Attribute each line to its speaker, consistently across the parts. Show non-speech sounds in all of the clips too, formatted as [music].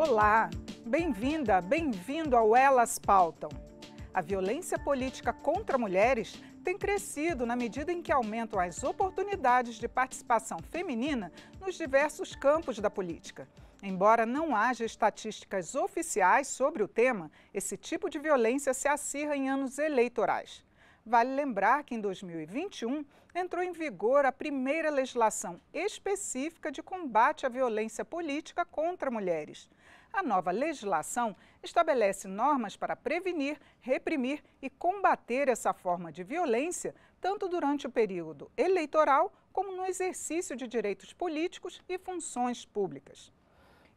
Speaker 1: Olá, bem-vinda, bem-vindo ao Elas Pautam. A violência política contra mulheres tem crescido na medida em que aumentam as oportunidades de participação feminina nos diversos campos da política. Embora não haja estatísticas oficiais sobre o tema, esse tipo de violência se acirra em anos eleitorais. Vale lembrar que em 2021 entrou em vigor a primeira legislação específica de combate à violência política contra mulheres. A nova legislação estabelece normas para prevenir, reprimir e combater essa forma de violência, tanto durante o período eleitoral como no exercício de direitos políticos e funções públicas.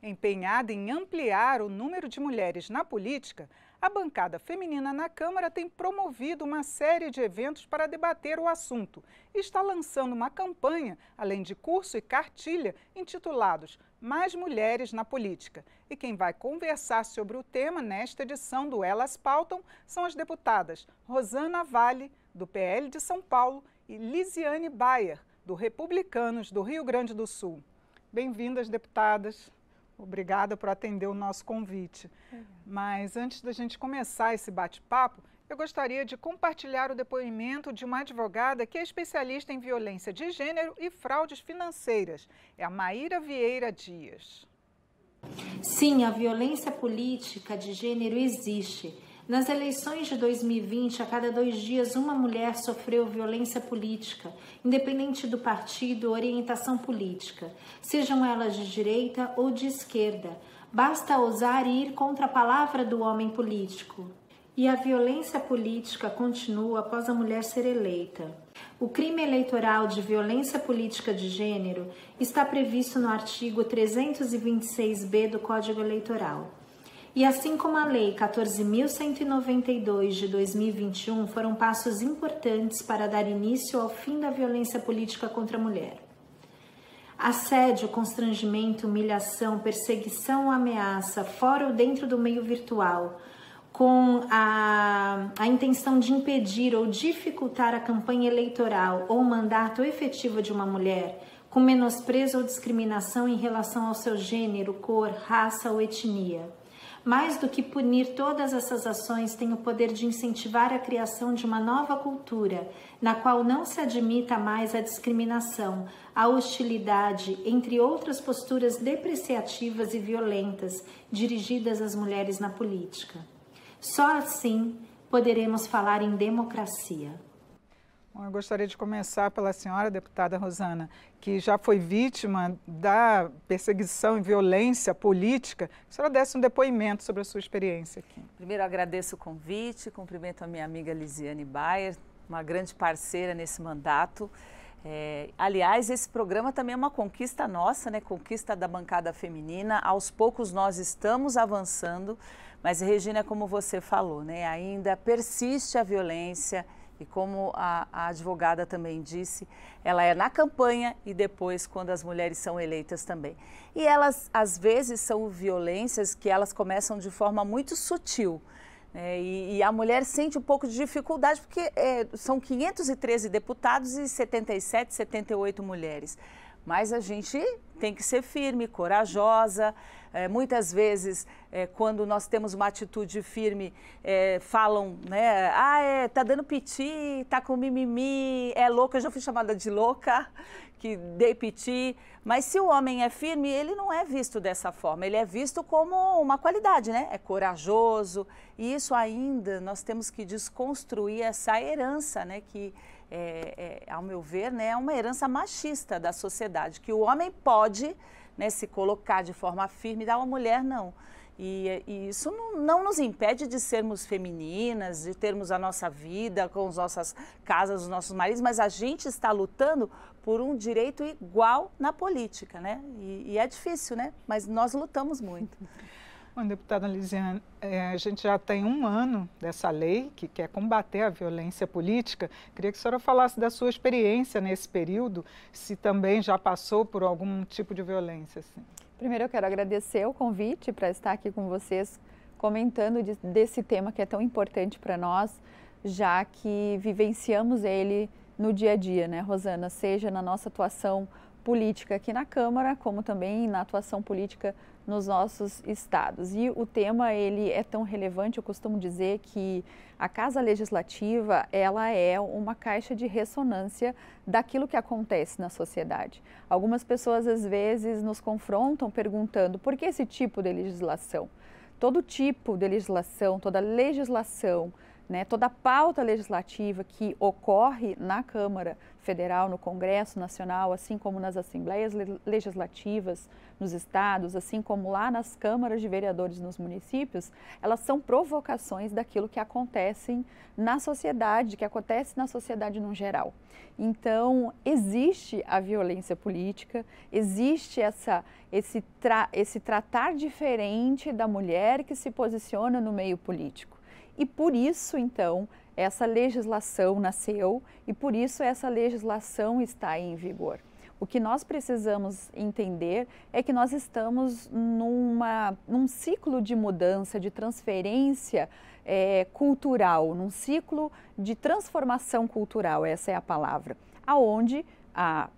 Speaker 1: Empenhada em ampliar o número de mulheres na política, a bancada feminina na Câmara tem promovido uma série de eventos para debater o assunto e está lançando uma campanha, além de curso e cartilha, intitulados Mais Mulheres na Política. E quem vai conversar sobre o tema nesta edição do Elas Pautam são as deputadas Rosana Vale, do PL de São Paulo, e Lisiane Bayer, do Republicanos do Rio Grande do Sul. Bem-vindas, deputadas. Obrigada por atender o nosso convite. Mas antes da gente começar esse bate-papo, eu gostaria de compartilhar o depoimento de uma advogada que é especialista em violência de gênero e fraudes financeiras. É a Maíra Vieira Dias.
Speaker 2: Sim, a violência política de gênero existe nas eleições de 2020, a cada dois dias, uma mulher sofreu violência política, independente do partido ou orientação política, sejam elas de direita ou de esquerda. Basta ousar ir contra a palavra do homem político. E a violência política continua após a mulher ser eleita. O crime eleitoral de violência política de gênero está previsto no artigo 326b do Código Eleitoral. E assim como a Lei 14.192 de 2021 foram passos importantes para dar início ao fim da violência política contra a mulher. Assédio, constrangimento, humilhação, perseguição ou ameaça, fora ou dentro do meio virtual, com a, a intenção de impedir ou dificultar a campanha eleitoral ou o mandato efetivo de uma mulher, com menosprezo ou discriminação em relação ao seu gênero, cor, raça ou etnia mais do que punir todas essas ações, tem o poder de incentivar a criação de uma nova cultura, na qual não se admita mais a discriminação, a hostilidade, entre outras posturas depreciativas e violentas dirigidas às mulheres na política. Só assim poderemos falar em democracia.
Speaker 1: Eu gostaria de começar pela senhora, deputada Rosana, que já foi vítima da perseguição e violência política. Que a senhora desse um depoimento sobre a sua experiência aqui.
Speaker 3: Primeiro, agradeço o convite, cumprimento a minha amiga Lisiane Bayer, uma grande parceira nesse mandato. É, aliás, esse programa também é uma conquista nossa, né? Conquista da bancada feminina. Aos poucos nós estamos avançando, mas Regina, é como você falou, né? Ainda persiste a violência e como a, a, advogada também disse, ela é na campanha e depois quando as mulheres são eleitas também. E elas, às vezes, são violências que elas começam de forma muito sutil. Né? E, e, a mulher sente um pouco de dificuldade, porque é, são 513 deputados e 77, 78 mulheres. Mas a gente tem que ser firme, corajosa. É, muitas vezes, é, quando nós temos uma atitude firme, é, falam, né? Ah, é, tá dando piti, tá com mimimi, é louca. Eu já fui chamada de louca, que dei piti. Mas se o homem é firme, ele não é visto dessa forma. Ele é visto como uma qualidade, né? É corajoso. E isso ainda nós temos que desconstruir essa herança, né? Que é, é, ao meu ver, né, é uma herança machista da sociedade, que o homem pode né, se colocar de forma firme, uma mulher não. E, e isso não, não, nos impede de sermos femininas, de termos a nossa vida com as nossas casas, os nossos maridos, mas a gente está lutando por um direito igual na política, né? E, e é difícil, né? Mas nós lutamos muito. [laughs] Bom, deputada Lisiane,
Speaker 1: é, a gente já tem um ano dessa lei que quer combater a violência política. Queria que a senhora falasse da sua experiência nesse período, se também já passou por algum tipo de violência. Assim.
Speaker 4: Primeiro, eu quero agradecer o convite para estar aqui com vocês, comentando de, desse tema que é tão importante para nós, já que vivenciamos ele no dia a dia, né, Rosana? Seja na nossa atuação política aqui na Câmara, como também na atuação política nos nossos estados. E o tema ele é tão relevante, eu costumo dizer que a Casa Legislativa, ela é uma caixa de ressonância daquilo que acontece na sociedade. Algumas pessoas às vezes nos confrontam perguntando: por que esse tipo de legislação? Todo tipo de legislação, toda legislação né? Toda a pauta legislativa que ocorre na Câmara Federal, no Congresso Nacional, assim como nas assembleias legislativas nos estados, assim como lá nas câmaras de vereadores nos municípios, elas são provocações daquilo que acontecem na sociedade, que acontece na sociedade no geral. Então, existe a violência política, existe essa, esse, tra, esse tratar diferente da mulher que se posiciona no meio político e por isso, então, essa legislação nasceu e por isso essa legislação está em vigor. O que nós precisamos entender é que nós estamos numa, num ciclo de mudança, de transferência é, cultural, num ciclo de transformação cultural, essa é a palavra, aonde a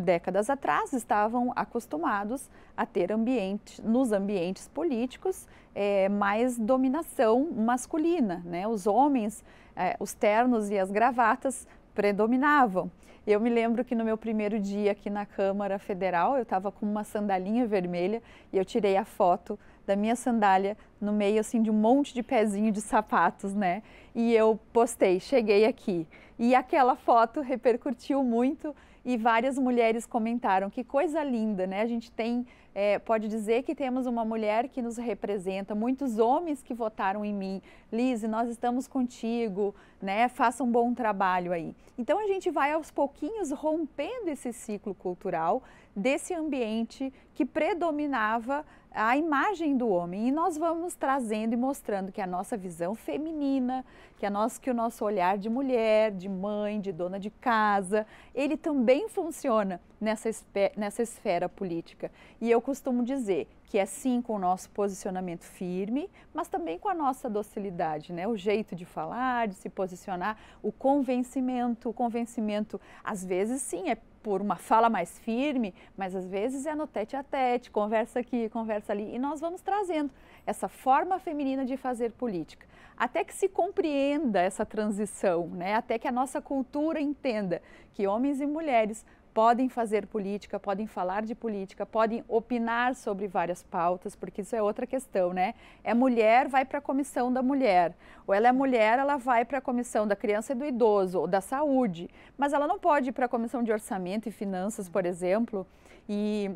Speaker 4: décadas atrás estavam acostumados a ter ambiente, nos ambientes políticos é, mais dominação masculina. Né? Os homens, é, os ternos e as gravatas predominavam. Eu me lembro que no meu primeiro dia aqui na Câmara Federal, eu estava com uma sandalinha vermelha e eu tirei a foto da minha sandália no meio assim de um monte de pezinho de sapatos, né? E eu postei, cheguei aqui. E aquela foto repercutiu muito e várias mulheres comentaram que coisa linda, né? A gente tem é, pode dizer que temos uma mulher que nos representa, muitos homens que votaram em mim. Lise, nós estamos contigo, né? faça um bom trabalho aí. Então a gente vai aos pouquinhos rompendo esse ciclo cultural desse ambiente que predominava a imagem do homem e nós vamos trazendo e mostrando que a nossa visão feminina, que a nosso que o nosso olhar de mulher, de mãe, de dona de casa, ele também funciona nessa nessa esfera política. E eu eu costumo dizer que é sim com o nosso posicionamento firme, mas também com a nossa docilidade, né? O jeito de falar, de se posicionar, o convencimento. O convencimento, às vezes, sim, é por uma fala mais firme, mas às vezes é no tete a tete, conversa aqui, conversa ali, e nós vamos trazendo essa forma feminina de fazer política, até que se compreenda essa transição, né? Até que a nossa cultura entenda que homens e mulheres podem fazer política, podem falar de política, podem opinar sobre várias pautas, porque isso é outra questão, né? É mulher, vai para a comissão da mulher. Ou ela é mulher, ela vai para a comissão da criança e do idoso, ou da saúde. Mas ela não pode ir para a comissão de orçamento e finanças, por exemplo. E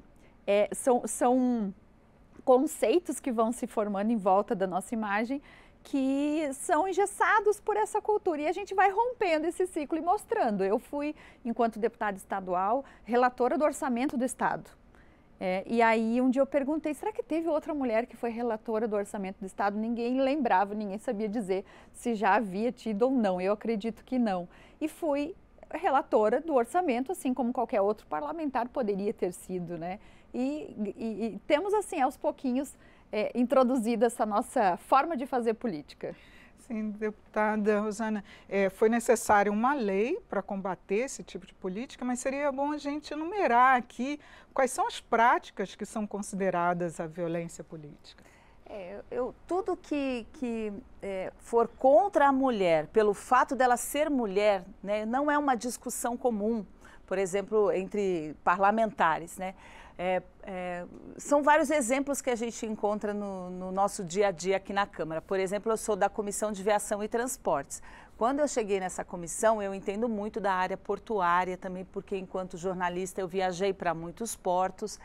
Speaker 4: é, são, são conceitos que vão se formando em volta da nossa imagem que são engessados por essa cultura. E a gente vai rompendo esse ciclo e mostrando. Eu fui, enquanto deputada estadual, relatora do orçamento do Estado. É, e aí um dia eu perguntei, será que teve outra mulher que foi relatora do orçamento do Estado? Ninguém lembrava, ninguém sabia dizer se já havia tido ou não. Eu acredito que não. E fui relatora do orçamento, assim como qualquer outro parlamentar poderia ter sido, né? E, e, e temos assim aos pouquinhos é, introduzida essa nossa forma de fazer política? Sim, deputada
Speaker 1: Rosana, é, foi necessária uma lei para combater esse tipo de política, mas seria bom a gente enumerar aqui quais são as práticas que são consideradas a violência política.
Speaker 3: É, eu, tudo que, que é, for contra a mulher, pelo fato dela ser mulher, né, não é uma discussão comum, por exemplo, entre parlamentares. Né? É, é, são vários exemplos que a gente encontra no, no, nosso dia a dia aqui na Câmara. Por exemplo, eu sou da Comissão de Viação e Transportes. Quando eu cheguei nessa comissão, eu entendo muito da área portuária também, porque enquanto jornalista eu viajei para muitos portos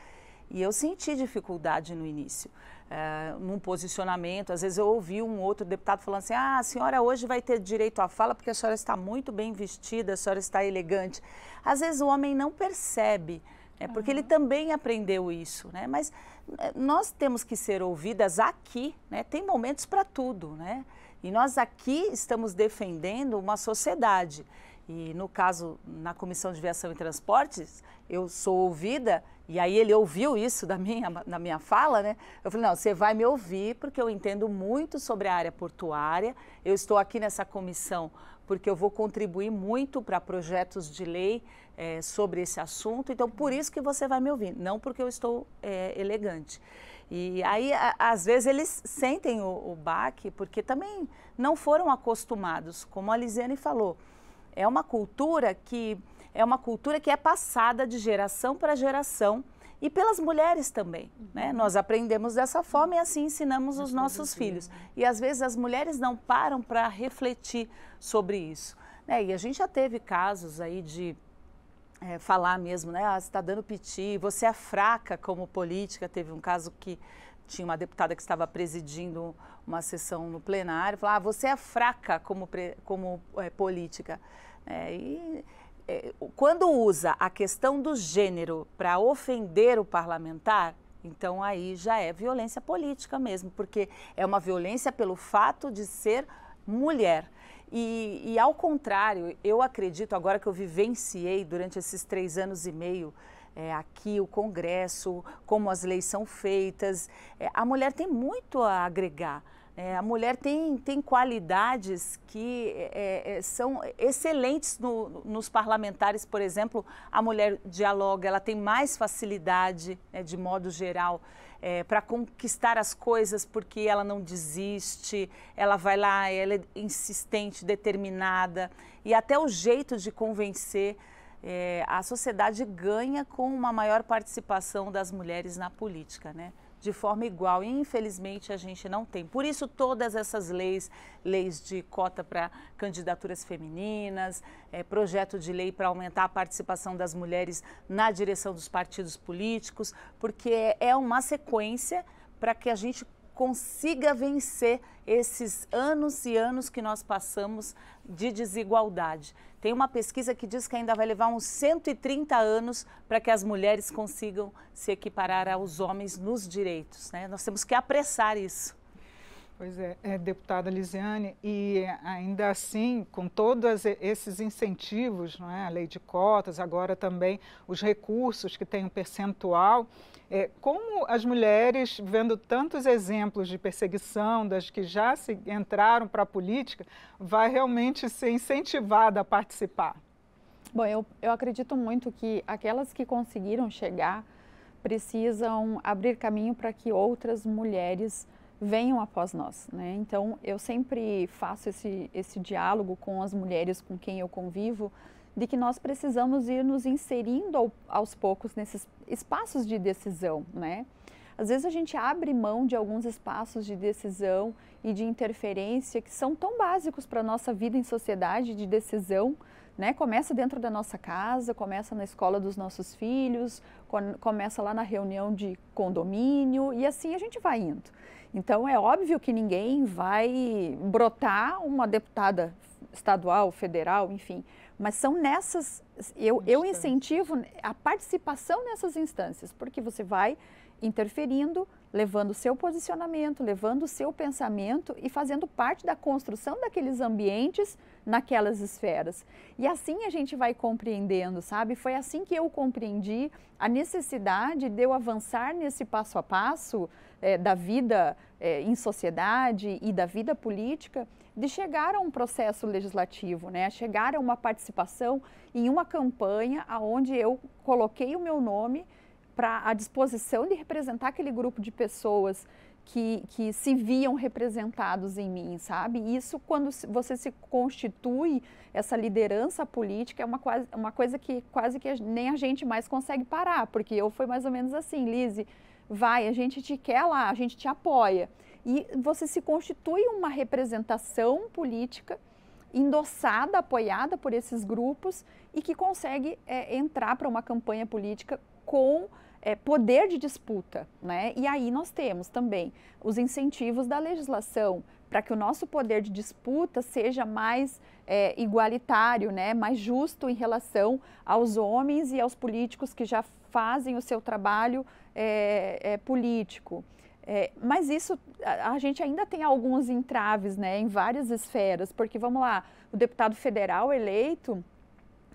Speaker 3: e eu senti dificuldade no início, é, num posicionamento. Às vezes eu ouvi um outro deputado falando assim: ah, a senhora hoje vai ter direito à fala porque a senhora está muito bem vestida, a senhora está elegante. Às vezes o homem não percebe é porque uhum. ele também aprendeu isso, né? Mas é, nós temos que ser ouvidas aqui, né? Tem momentos para tudo, né? E nós aqui estamos defendendo uma sociedade. E no caso, na Comissão de Viação e Transportes, eu sou ouvida e aí ele ouviu isso da minha, da minha fala, né? Eu falei, não, você vai me ouvir porque eu entendo muito sobre a área portuária. Eu estou aqui nessa comissão porque eu vou contribuir muito para projetos de lei é, sobre esse assunto. Então, por isso que você vai me ouvir, não porque eu estou é, elegante. E aí, a, às vezes, eles sentem o, o baque porque também não foram acostumados. Como a Lisiane falou, é uma cultura que é uma cultura que é passada de geração para geração e pelas mulheres também. Né? Uhum. Nós aprendemos dessa forma e assim ensinamos os nossos assim filhos. E às vezes as mulheres não param para refletir sobre isso. Né? E a gente já teve casos aí de é, falar mesmo, né? Ah, você está dando piti, você é fraca como política. Teve um caso que tinha uma deputada que estava presidindo uma sessão no plenário, falar, ah, você é fraca como, como é, política. É, e é, quando usa a questão do gênero para ofender o parlamentar, então aí já é violência política mesmo, porque é uma violência pelo fato de ser mulher. E, e ao contrário, eu acredito, agora que eu vivenciei durante esses três anos e meio, é, aqui o Congresso, como as leis são feitas, é, a mulher tem muito a agregar. É, a mulher tem, tem qualidades que é, é, é, são excelentes no, nos parlamentares, por exemplo, a mulher dialoga, ela tem mais facilidade, né, de modo geral, é, para conquistar as coisas, porque ela não desiste, ela vai lá, ela é insistente, determinada, e até o jeito de convencer. É, a sociedade ganha com uma maior participação das mulheres na política, né? de forma igual. E infelizmente a gente não tem. Por isso, todas essas leis, leis de cota para candidaturas femininas, é, projeto de lei para aumentar a participação das mulheres na direção dos partidos políticos, porque é uma sequência para que a gente consiga vencer esses anos e anos que nós passamos de desigualdade. Tem uma pesquisa que diz que ainda vai levar uns 130 anos para que as mulheres consigam se equiparar aos homens nos direitos. Né? Nós temos que apressar isso.
Speaker 1: Pois é, é, deputada Lisiane, e ainda assim, com todos esses incentivos, não é? a lei de cotas, agora também os recursos que tem um percentual, é, como as mulheres, vendo tantos exemplos de perseguição das que já se entraram para a política, vai realmente ser incentivada a participar?
Speaker 4: Bom, eu, eu acredito muito que aquelas que conseguiram chegar precisam abrir caminho para que outras mulheres venham após nós. Né? Então, eu sempre faço esse, esse diálogo com as mulheres com quem eu convivo, de que nós precisamos ir nos inserindo ao, aos poucos nesses espaços de decisão. Né? Às vezes a gente abre mão de alguns espaços de decisão e de interferência que são tão básicos para a nossa vida em sociedade de decisão, né? Começa dentro da nossa casa, começa na escola dos nossos filhos, começa lá na reunião de condomínio e assim a gente vai indo. Então é óbvio que ninguém vai brotar uma deputada estadual, federal, enfim, mas são nessas eu, eu incentivo a participação nessas instâncias, porque você vai interferindo, levando o seu posicionamento, levando o seu pensamento e fazendo parte da construção daqueles ambientes naquelas esferas. E assim a gente vai compreendendo, sabe? Foi assim que eu compreendi a necessidade de eu avançar nesse passo a passo é, da vida é, em sociedade e da vida política, de chegar a um processo legislativo, né? Chegar a uma participação em uma campanha aonde eu coloquei o meu nome para a disposição de representar aquele grupo de pessoas que, que se viam representados em mim, sabe? Isso, quando você se constitui essa liderança política, é uma, uma coisa que quase que nem a gente mais consegue parar, porque eu fui mais ou menos assim, Lise, vai, a gente te quer lá, a gente te apoia. E você se constitui uma representação política endossada, apoiada por esses grupos e que consegue é, entrar para uma campanha política com é, poder de disputa, né? E aí nós temos também os incentivos da legislação para que o nosso poder de disputa seja mais é, igualitário, né? Mais justo em relação aos homens e aos políticos que já fazem o seu trabalho é, político. mas isso a, a, gente ainda tem alguns entraves, né? Em várias esferas, porque vamos lá, o deputado federal eleito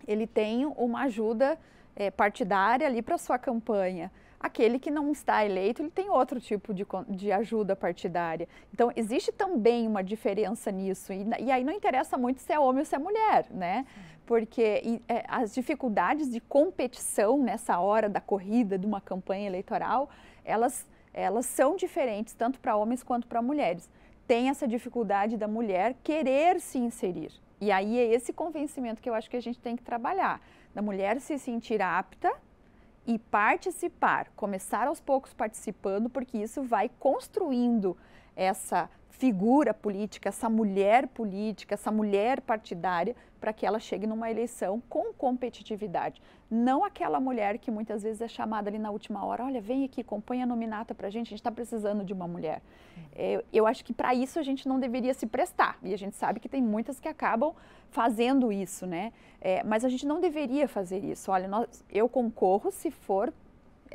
Speaker 4: ele tem uma ajuda é, partidária ali para sua campanha. Aquele que não está eleito, ele tem outro tipo de, de ajuda partidária. Então, existe também uma diferença nisso. E, e aí não interessa muito se é homem ou se é mulher, né? Porque e, é, as dificuldades de competição nessa hora da corrida de uma campanha eleitoral, elas, elas são diferentes tanto para homens quanto para mulheres. Tem essa dificuldade da mulher querer se inserir e aí é esse convencimento que eu acho que a gente tem que trabalhar, da mulher se sentir apta e participar, começar aos poucos participando, porque isso vai construindo essa figura política, essa mulher política, essa mulher partidária, para que ela chegue numa eleição com competitividade. Não aquela mulher que muitas vezes é chamada ali na última hora, olha, vem aqui, acompanha a nominata para a gente, a gente está precisando de uma mulher. Eu, é, eu acho que para isso a gente não deveria se prestar, e a gente sabe que tem muitas que acabam fazendo isso, né? É, mas a gente não deveria fazer isso. Olha, nós, eu concorro se for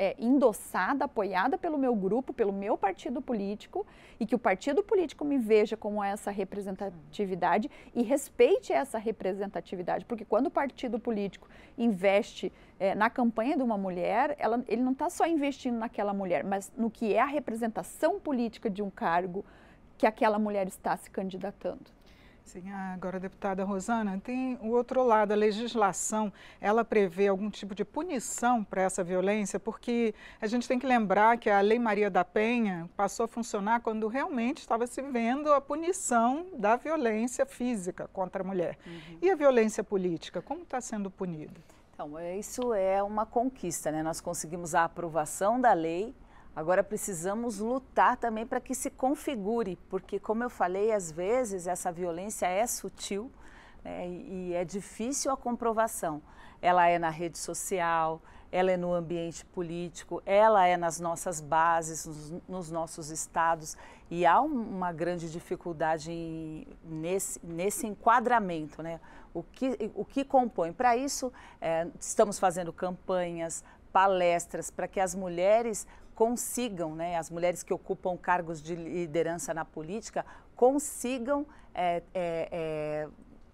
Speaker 4: é, endossada, apoiada pelo meu grupo, pelo meu partido político, e que o partido político me veja como essa representatividade e respeite essa representatividade, porque quando o partido político investe é, na campanha de uma mulher, ela, ele não está só investindo naquela mulher, mas no que é a representação política de um cargo que aquela mulher está se candidatando. Sim, agora, deputada
Speaker 1: Rosana, tem o outro lado, a legislação, ela prevê algum tipo de punição para essa violência? Porque a gente tem que lembrar que a Lei Maria da Penha passou a funcionar quando realmente estava se vendo a punição da violência física contra a mulher.
Speaker 3: Uhum. E a violência política, como está sendo punida? Então, é, isso é uma conquista, né? Nós conseguimos a aprovação da lei Agora precisamos lutar também para que se configure, porque, como eu falei, às vezes essa violência é sutil né, e é difícil a comprovação. Ela é na rede social, ela é no ambiente político, ela é nas nossas bases, nos, nos nossos estados, e há uma grande dificuldade nesse, nesse enquadramento, né? O que, o que compõe? Para isso, é, estamos fazendo campanhas, palestras, para que as mulheres consigam, né, as mulheres que ocupam cargos de liderança na política, consigam é, é, é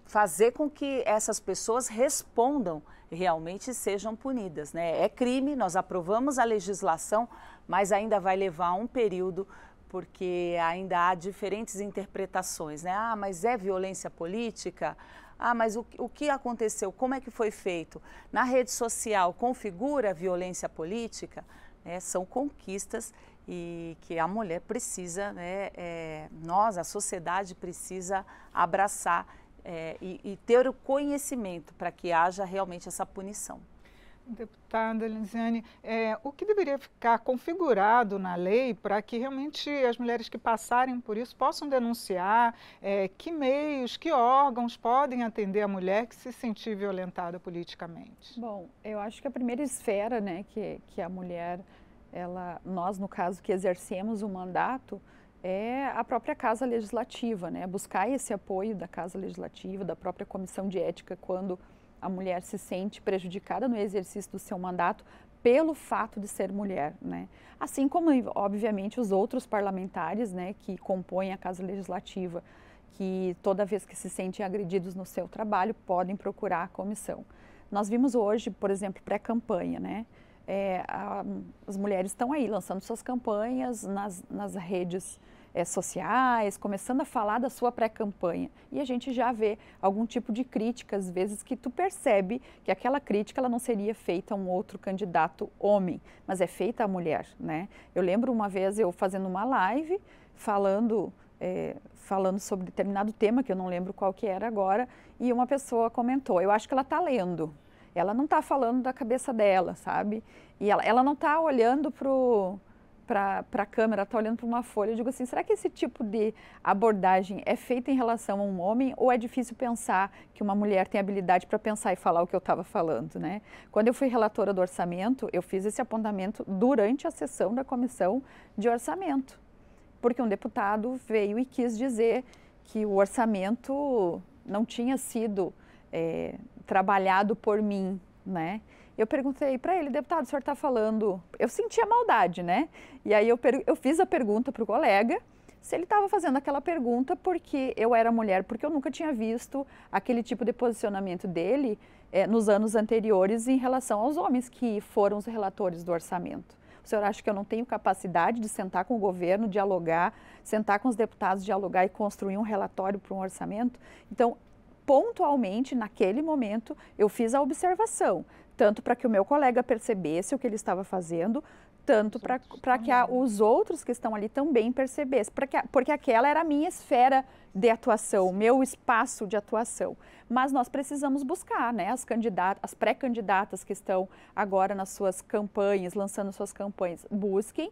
Speaker 3: fazer com que essas pessoas respondam realmente sejam punidas. Né? É crime, nós aprovamos a legislação, mas ainda vai levar um período porque ainda há diferentes interpretações, né? Ah, mas é violência política? Ah, mas o, o que aconteceu? Como é que foi feito? Na rede social configura violência política? né, são conquistas e que a mulher precisa, né, é, nós, a sociedade precisa abraçar é, e, e ter o conhecimento para que haja realmente essa punição. Deputada
Speaker 1: Elisiane, é, o que deveria ficar configurado na lei para que realmente as mulheres que passarem por isso possam denunciar? É, que meios, que órgãos podem atender a mulher que se sentir violentada politicamente?
Speaker 4: Bom, eu acho que a primeira esfera né, que, que a mulher, ela, nós no caso que exercemos o mandato, é a própria Casa Legislativa, né? buscar esse apoio da Casa Legislativa, da própria Comissão de Ética, quando a mulher se sente prejudicada no exercício do seu mandato pelo fato de ser mulher, né? Assim como, obviamente, os outros parlamentares, né, que compõem a Casa Legislativa, que toda vez que se sentem agredidos no seu trabalho, podem procurar a comissão. Nós vimos hoje, por exemplo, pré-campanha, né? É, a, as mulheres estão aí lançando suas campanhas nas, nas redes é, sociais, começando a falar da sua pré-campanha. E a gente já vê algum tipo de crítica, às vezes, que tu percebe que aquela crítica ela não seria feita a um outro candidato homem, mas é feita a mulher, né? Eu lembro uma vez eu fazendo uma live falando... É, falando sobre determinado tema que eu não lembro qual que era agora e uma pessoa comentou eu acho que ela está lendo ela não está falando da cabeça dela, sabe? E ela, ela não está olhando pro para a câmera, está olhando para uma folha, eu digo assim, será que esse tipo de abordagem é feita em relação a um homem ou é difícil pensar que uma mulher tem habilidade para pensar e falar o que eu estava falando, né? Quando eu fui relatora do orçamento, eu fiz esse apontamento durante a sessão da comissão de orçamento, porque um deputado veio e quis dizer que o orçamento não tinha sido é, trabalhado por mim, né? Eu perguntei para ele, deputado, o senhor está falando. Eu sentia maldade, né? E aí eu, eu fiz a pergunta para o colega se ele estava fazendo aquela pergunta porque eu era mulher, porque eu nunca tinha visto aquele tipo de posicionamento dele eh, nos anos anteriores em relação aos homens que foram os relatores do orçamento. O senhor acha que eu não tenho capacidade de sentar com o governo, dialogar, sentar com os deputados, dialogar e construir um relatório para um orçamento? Então, pontualmente, naquele momento, eu fiz a observação tanto para que o meu colega percebesse o que ele estava fazendo, tanto para que a, né? os outros que estão ali também percebessem, porque aquela era a minha esfera de atuação, o meu espaço de atuação mas nós precisamos buscar, né, as candidatas, as pré-candidatas que estão agora nas suas campanhas, lançando suas campanhas, busquem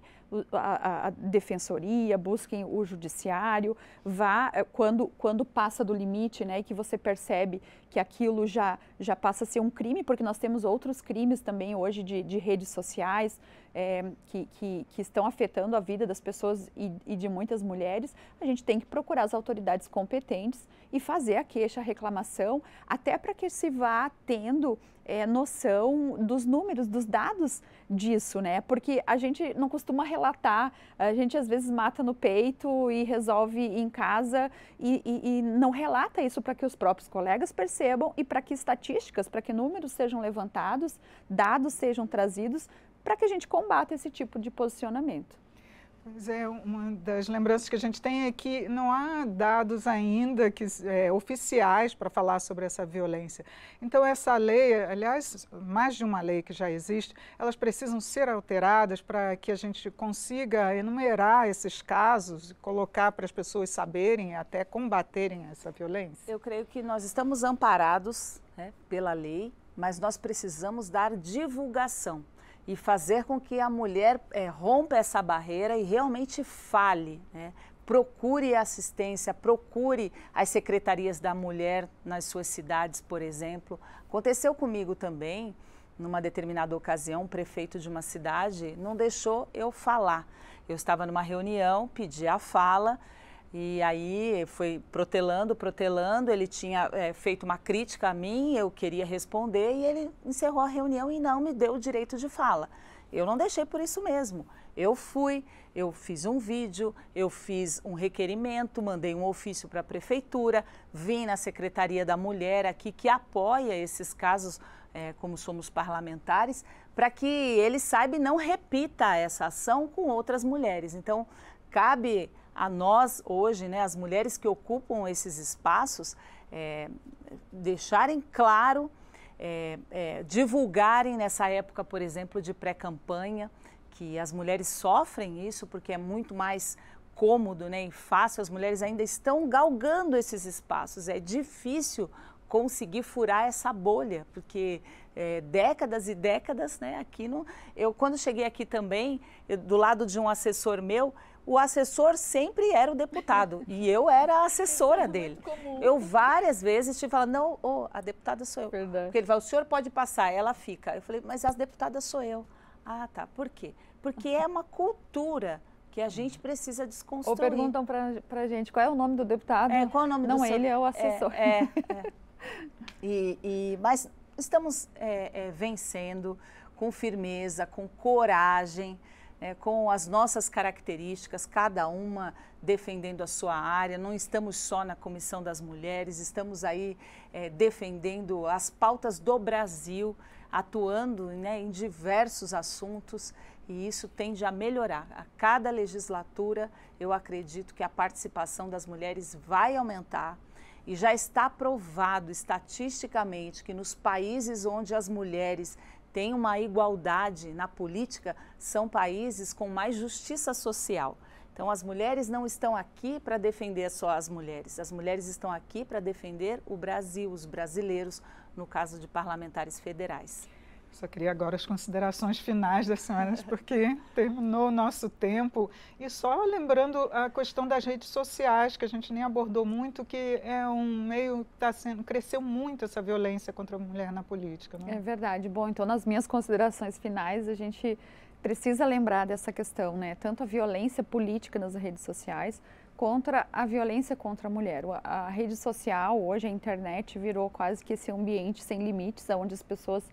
Speaker 4: a, a, defensoria, busquem o judiciário, vá eh, quando quando passa do limite, né, e que você percebe que aquilo já já passa a ser um crime, porque nós temos outros crimes também hoje de, de redes sociais é, que, que, que, estão afetando a vida das pessoas e, e de muitas mulheres. A gente tem que procurar as autoridades competentes e fazer a queixa, a reclamação informação, até para que se vá tendo é, noção dos números, dos dados disso, né? Porque a gente não costuma relatar, a gente às vezes mata no peito e resolve em casa e, e, e não relata isso para que os próprios colegas percebam e para que estatísticas, para que números sejam levantados, dados sejam trazidos, para que a gente combata esse tipo de posicionamento. Pois é, uma das
Speaker 1: lembranças que a gente tem é que não há dados ainda que, é, oficiais para falar sobre essa violência. Então, essa lei, aliás, mais de uma lei que já existe, elas precisam ser alteradas para que a gente consiga enumerar esses casos,
Speaker 3: colocar para as pessoas saberem, e até combaterem essa violência. Eu creio que nós estamos amparados né, pela lei, mas nós precisamos dar divulgação e fazer com que a mulher é, rompa essa barreira e realmente fale, né? procure assistência, procure as secretarias da mulher nas suas cidades, por exemplo. Aconteceu comigo também, numa determinada ocasião, um prefeito de uma cidade não deixou eu falar. Eu estava numa reunião, pedi a fala e aí foi protelando, protelando. Ele tinha é, feito uma crítica a mim, eu queria responder e ele encerrou a reunião e não me deu o direito de fala. Eu não deixei por isso mesmo. Eu fui, eu fiz um vídeo, eu fiz um requerimento, mandei um ofício para a prefeitura, vim na Secretaria da Mulher aqui que apoia esses casos, é, como somos parlamentares, para que ele saiba e não repita essa ação com outras mulheres. Então, cabe a nós hoje, né, as mulheres que ocupam esses espaços, é, deixarem claro, é, é, divulgarem nessa época, por exemplo, de pré-campanha, que as mulheres sofrem isso porque é muito mais cômodo né, e fácil, as mulheres ainda estão galgando esses espaços, é difícil conseguir furar essa bolha, porque é, décadas e décadas, né, aqui no, eu quando cheguei aqui também, eu, do lado de um assessor meu, o assessor sempre era o deputado e eu era a é assessora dele. Eu várias vezes tive falar, não, oh, a deputada sou eu. Verdade. Porque ele fala, o senhor pode passar, ela fica. Eu falei, mas as deputadas sou eu. Ah, tá. Por quê? Porque é uma cultura que a gente precisa desconstruir. Ou perguntam
Speaker 4: para a gente qual é o nome do deputado. É, qual é o nome Não, do ele seu... é o é, assessor. É, é, é. [laughs]
Speaker 3: E, e, mas estamos é, vencendo com firmeza, com coragem é, com as nossas características, cada uma defendendo a sua área. Não estamos só na Comissão das Mulheres, estamos aí é, defendendo as pautas do Brasil, atuando né, em diversos assuntos e isso tende a melhorar. A cada legislatura, eu acredito que a participação das mulheres vai aumentar. E já está provado estatisticamente que nos países onde as mulheres têm uma igualdade na política são países com mais justiça social. Então, as mulheres não estão aqui para defender só as mulheres, as mulheres estão aqui para defender o Brasil, os brasileiros, no caso de parlamentares federais.
Speaker 1: Só queria agora as considerações finais das senhoras, [laughs] porque terminou o nosso tempo. E só lembrando a questão das redes sociais, que a gente nem abordou muito, que é um meio que tá sendo, cresceu muito essa violência contra a mulher na política. Não é? é
Speaker 4: verdade. Bom, então nas minhas considerações finais, a gente precisa lembrar dessa questão, né? Tanto a violência política nas redes sociais, contra a violência contra a mulher. A rede social, hoje a internet, virou quase que esse ambiente sem limites, onde as pessoas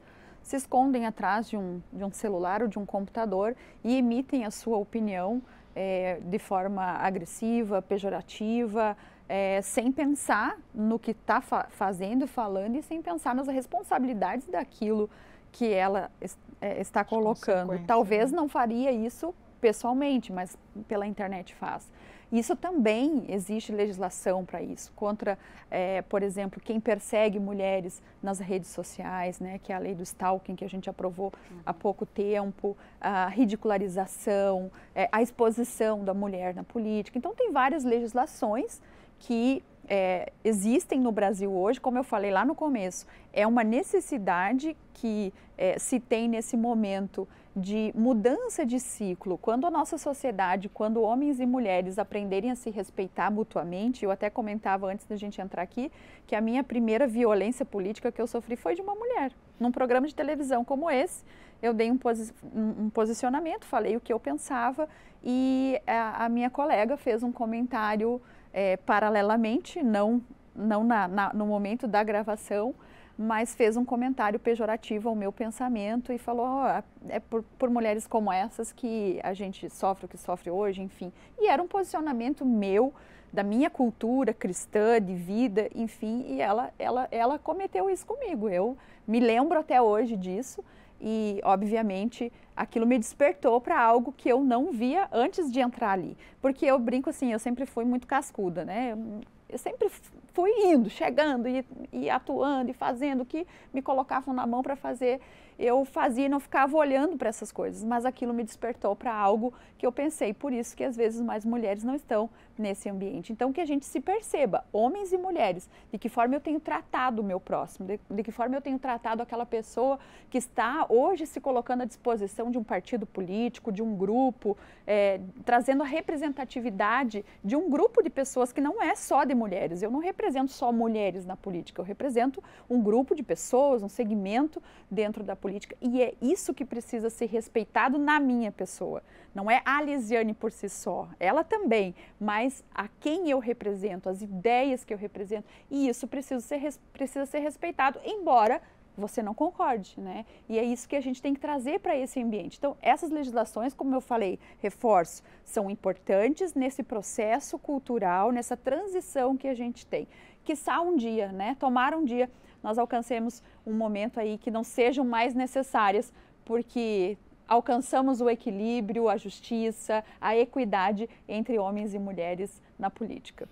Speaker 4: se escondem atrás de um, de um celular ou de um computador e emitem a sua opinião é, de forma agressiva, pejorativa, é, sem pensar no que está fa fazendo, falando e sem pensar nas responsabilidades daquilo que ela est é, está colocando. Né? Talvez não faria isso pessoalmente, mas pela internet faz. Isso também existe legislação para isso, contra, é, por exemplo, quem persegue mulheres nas redes sociais, né, que é a lei do stalking que a gente aprovou há pouco tempo, a ridicularização, é, a exposição da mulher na política. Então, tem várias legislações que é, existem no Brasil hoje, como eu falei lá no começo, é uma necessidade que é, se tem nesse momento de mudança de ciclo. Quando a nossa sociedade, quando homens e mulheres aprenderem a se respeitar mutuamente, eu até comentava antes da gente entrar aqui que a minha primeira violência política que eu sofri foi de uma mulher. Num programa de televisão como esse, eu dei um, posi um posicionamento, falei o que eu pensava e a, a minha colega fez um comentário é, paralelamente, não, não na, na, no momento da gravação, mas fez um comentário pejorativo ao meu pensamento e falou: oh, é por, por, mulheres como essas que a gente sofre o que sofre hoje, enfim. E era um posicionamento meu, da minha cultura cristã, de vida, enfim, e ela, ela, ela cometeu isso comigo. Eu me lembro até hoje disso e, obviamente, aquilo me despertou para algo que eu não via antes de entrar ali. Porque eu brinco assim, eu sempre fui muito cascuda, né? Eu, sempre fui indo, chegando e, e, atuando e fazendo o que me colocavam na mão para fazer eu fazia e não ficava olhando para essas coisas, mas aquilo me despertou para algo que eu pensei, por isso que às vezes mais mulheres não estão nesse ambiente. Então que a gente se perceba, homens e mulheres, de que forma eu tenho tratado o meu próximo, de, de que forma eu tenho tratado aquela pessoa que está hoje se colocando à disposição de um partido político, de um grupo, é, trazendo a representatividade de um grupo de pessoas que não é só de mulheres. Eu não represento só mulheres na política, eu represento um grupo de pessoas, um segmento dentro da política política e é isso que precisa ser respeitado na minha pessoa. Não é a Lisiane por si só, ela também, mas a quem eu represento, as ideias que eu represento, e isso precisa ser, precisa ser respeitado, embora você não concorde, né? E é isso que a gente tem que trazer para esse ambiente. Então, essas legislações, como eu falei, reforço, são importantes nesse processo cultural, nessa transição que a gente tem. Que um dia, né? Tomar um dia nós alcancemos um momento aí que não sejam mais necessárias, porque alcançamos o equilíbrio, a justiça, a equidade entre homens e mulheres na política.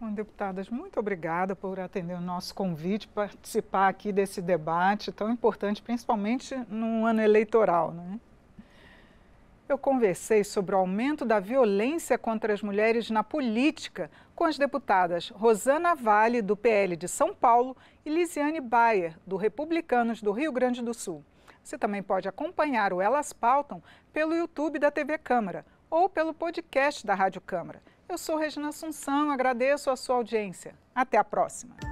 Speaker 1: Bom, deputadas, muito obrigada por atender o nosso convite, participar aqui desse debate tão importante, principalmente num ano eleitoral. Né? eu conversei sobre o aumento da violência contra as mulheres na política com as deputadas Rosana Vale, do PL de São Paulo, e Lisiane Bayer, do Republicanos do Rio Grande do Sul. Você também pode acompanhar o Elas Pautam pelo YouTube da TV Câmara ou pelo podcast da Rádio Câmara. Eu sou Regina Assunção, agradeço a sua audiência. Até a próxima.